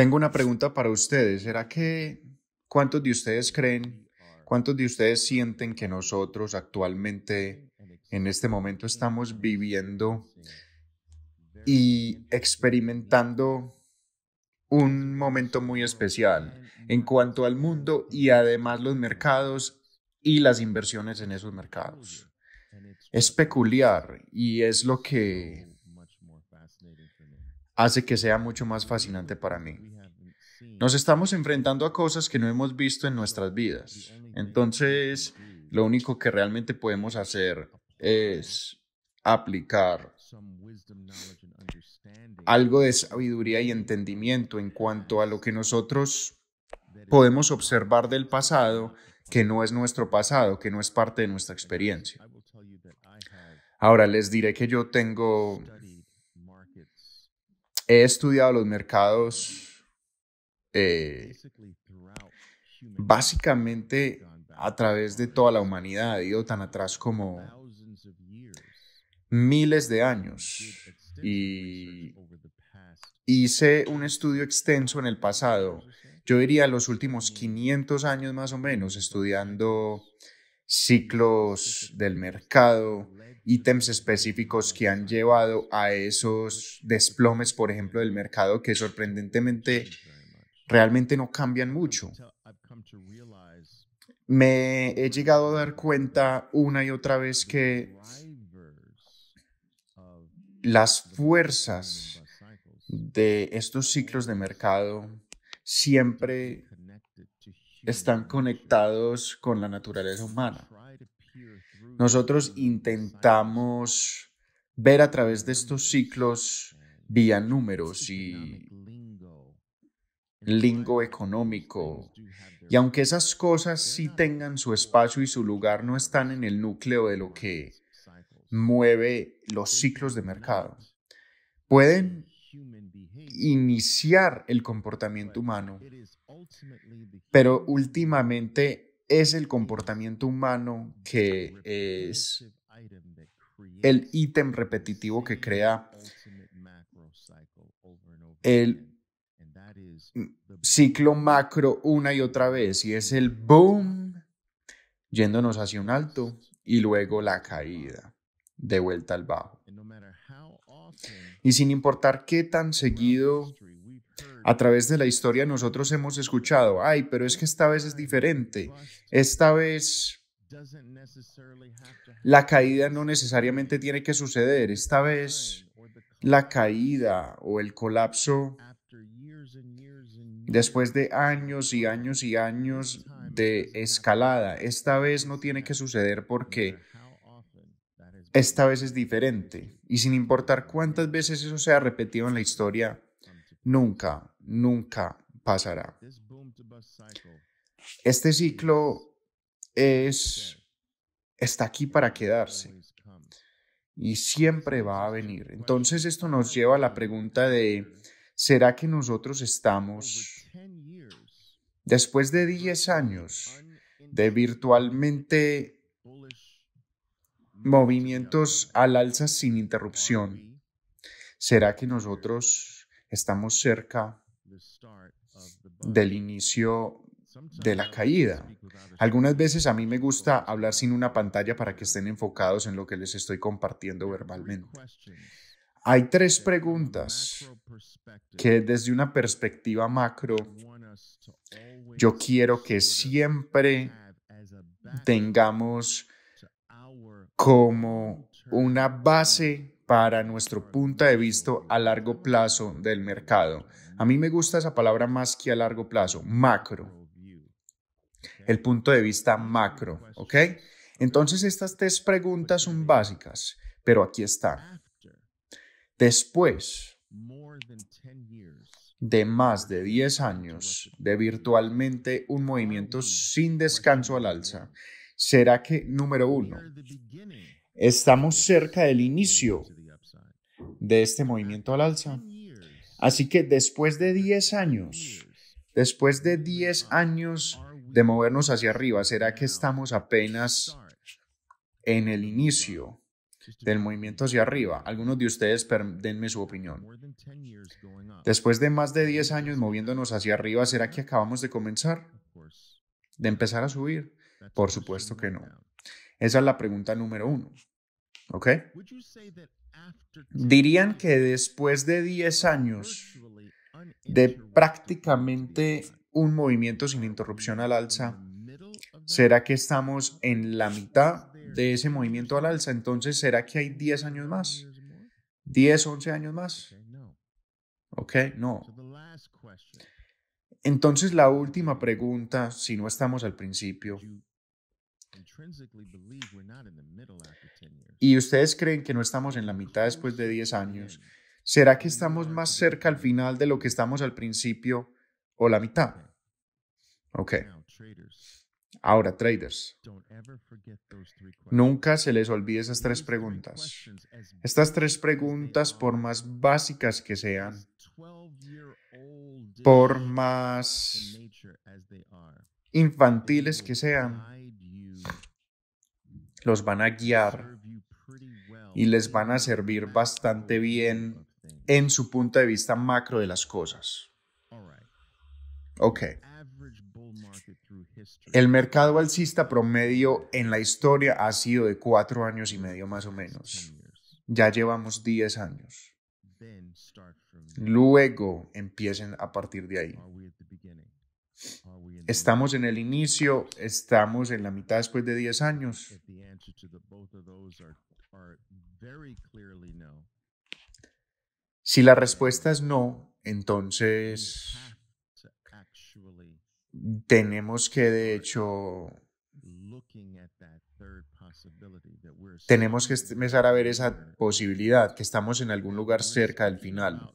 Tengo una pregunta para ustedes. ¿Será que cuántos de ustedes creen, cuántos de ustedes sienten que nosotros actualmente en este momento estamos viviendo y experimentando un momento muy especial en cuanto al mundo y además los mercados y las inversiones en esos mercados? Es peculiar y es lo que hace que sea mucho más fascinante para mí. Nos estamos enfrentando a cosas que no hemos visto en nuestras vidas. Entonces, lo único que realmente podemos hacer es aplicar algo de sabiduría y entendimiento en cuanto a lo que nosotros podemos observar del pasado que no es nuestro pasado, que no es parte de nuestra experiencia. Ahora les diré que yo tengo he estudiado los mercados eh, básicamente a través de toda la humanidad, ha ido tan atrás como miles de años. Y hice un estudio extenso en el pasado, yo diría los últimos 500 años más o menos, estudiando ciclos del mercado, ítems específicos que han llevado a esos desplomes, por ejemplo, del mercado que sorprendentemente realmente no cambian mucho. Me he llegado a dar cuenta una y otra vez que las fuerzas de estos ciclos de mercado siempre están conectados con la naturaleza humana. Nosotros intentamos ver a través de estos ciclos vía números y lingo económico. Y aunque esas cosas sí tengan su espacio y su lugar, no están en el núcleo de lo que mueve los ciclos de mercado. Pueden iniciar el comportamiento humano, pero últimamente es el comportamiento humano que es el ítem repetitivo que crea el ciclo macro una y otra vez y es el boom yéndonos hacia un alto y luego la caída de vuelta al bajo. Y sin importar qué tan seguido a través de la historia nosotros hemos escuchado, ay, pero es que esta vez es diferente. Esta vez la caída no necesariamente tiene que suceder. Esta vez la caída o el colapso después de años y años y años de escalada, esta vez no tiene que suceder porque esta vez es diferente. Y sin importar cuántas veces eso se sea repetido en la historia, nunca nunca pasará. Este ciclo es, está aquí para quedarse y siempre va a venir. Entonces esto nos lleva a la pregunta de, ¿será que nosotros estamos después de 10 años de virtualmente movimientos al alza sin interrupción? ¿Será que nosotros estamos cerca del inicio de la caída. Algunas veces a mí me gusta hablar sin una pantalla para que estén enfocados en lo que les estoy compartiendo verbalmente. Hay tres preguntas que desde una perspectiva macro yo quiero que siempre tengamos como una base para nuestro punto de vista a largo plazo del mercado. A mí me gusta esa palabra más que a largo plazo, macro. El punto de vista macro, ¿ok? Entonces estas tres preguntas son básicas, pero aquí está. Después de más de 10 años de virtualmente un movimiento sin descanso al alza, será que, número uno, estamos cerca del inicio de este movimiento al alza. Así que después de 10 años, después de 10 años de movernos hacia arriba, ¿será que estamos apenas en el inicio del movimiento hacia arriba? Algunos de ustedes, denme su opinión. Después de más de 10 años moviéndonos hacia arriba, ¿será que acabamos de comenzar? ¿De empezar a subir? Por supuesto que no. Esa es la pregunta número uno. ¿Ok? dirían que después de 10 años de prácticamente un movimiento sin interrupción al alza, ¿será que estamos en la mitad de ese movimiento al alza? Entonces, ¿será que hay 10 años más? ¿10, 11 años más? Ok, no. Entonces, la última pregunta, si no estamos al principio, y ustedes creen que no estamos en la mitad después de 10 años, ¿será que estamos más cerca al final de lo que estamos al principio o la mitad? Ok. Ahora, traders, nunca se les olvide esas tres preguntas. Estas tres preguntas, por más básicas que sean, por más infantiles que sean, los van a guiar y les van a servir bastante bien en su punto de vista macro de las cosas. Ok. El mercado alcista promedio en la historia ha sido de cuatro años y medio más o menos. Ya llevamos diez años. Luego empiecen a partir de ahí. Estamos en el inicio, estamos en la mitad después de 10 años. Si la respuesta es no, entonces tenemos que de hecho tenemos que empezar a ver esa posibilidad, que estamos en algún lugar cerca del final.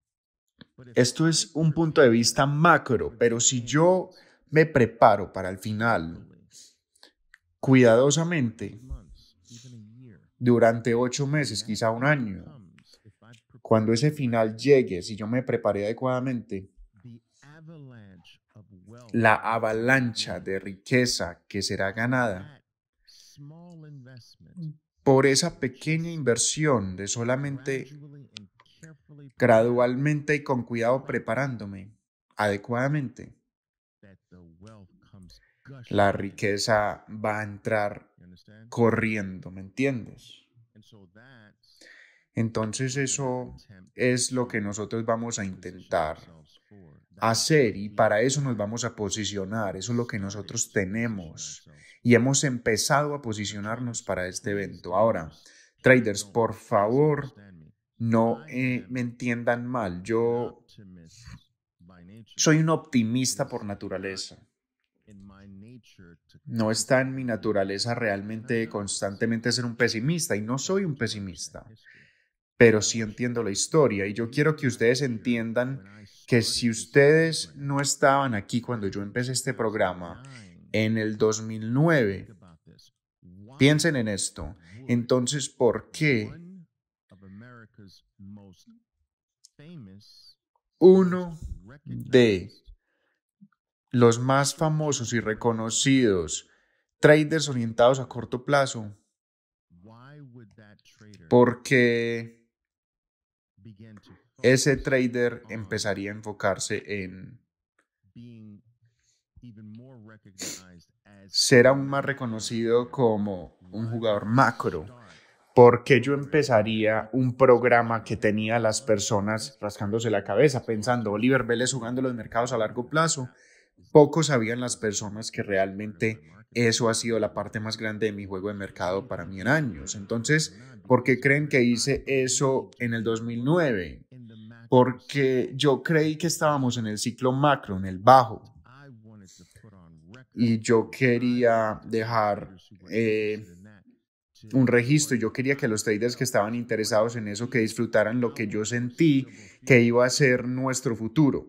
Esto es un punto de vista macro, pero si yo me preparo para el final cuidadosamente durante ocho meses, quizá un año, cuando ese final llegue, si yo me preparé adecuadamente, la avalancha de riqueza que será ganada por esa pequeña inversión de solamente gradualmente y con cuidado preparándome adecuadamente, la riqueza va a entrar corriendo, ¿me entiendes? Entonces eso es lo que nosotros vamos a intentar hacer y para eso nos vamos a posicionar, eso es lo que nosotros tenemos y hemos empezado a posicionarnos para este evento. Ahora, traders, por favor, no eh, me entiendan mal. Yo soy un optimista por naturaleza. No está en mi naturaleza realmente ah, constantemente ser un pesimista y no soy un pesimista, pero sí entiendo la historia y yo quiero que ustedes entiendan que si ustedes no estaban aquí cuando yo empecé este programa en el 2009, piensen en esto. Entonces, ¿por qué uno de los más famosos y reconocidos traders orientados a corto plazo, porque ese trader empezaría a enfocarse en ser aún más reconocido como un jugador macro ¿por qué yo empezaría un programa que tenía las personas rascándose la cabeza, pensando Oliver Vélez jugando los mercados a largo plazo? Pocos sabían las personas que realmente eso ha sido la parte más grande de mi juego de mercado para mí en años. Entonces, ¿por qué creen que hice eso en el 2009? Porque yo creí que estábamos en el ciclo macro, en el bajo. Y yo quería dejar eh, un registro. Yo quería que los traders que estaban interesados en eso, que disfrutaran lo que yo sentí que iba a ser nuestro futuro.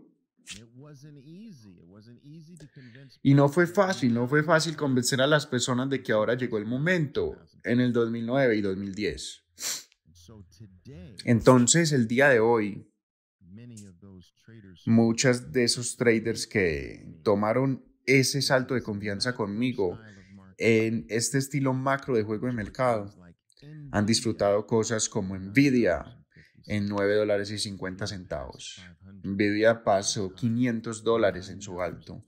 Y no fue fácil, no fue fácil convencer a las personas de que ahora llegó el momento en el 2009 y 2010. Entonces, el día de hoy, muchas de esos traders que tomaron ese salto de confianza conmigo en este estilo macro de juego de mercado han disfrutado cosas como Nvidia en $9.50. dólares Nvidia pasó 500 dólares en su alto.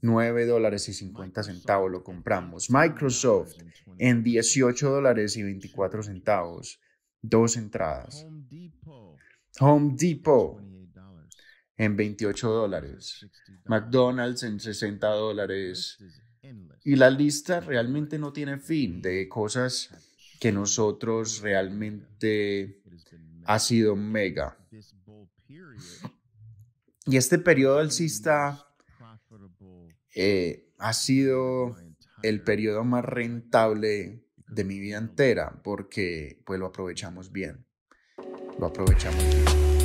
$9.50 dólares y centavos lo compramos. Microsoft en $18.24. dólares y centavos. Dos entradas. Home Depot en 28 dólares. McDonald's en 60 dólares. Y la lista realmente no tiene fin de cosas que nosotros realmente ha sido mega. Y este periodo alcista eh, ha sido el periodo más rentable de mi vida entera porque pues lo aprovechamos bien. Lo aprovechamos bien.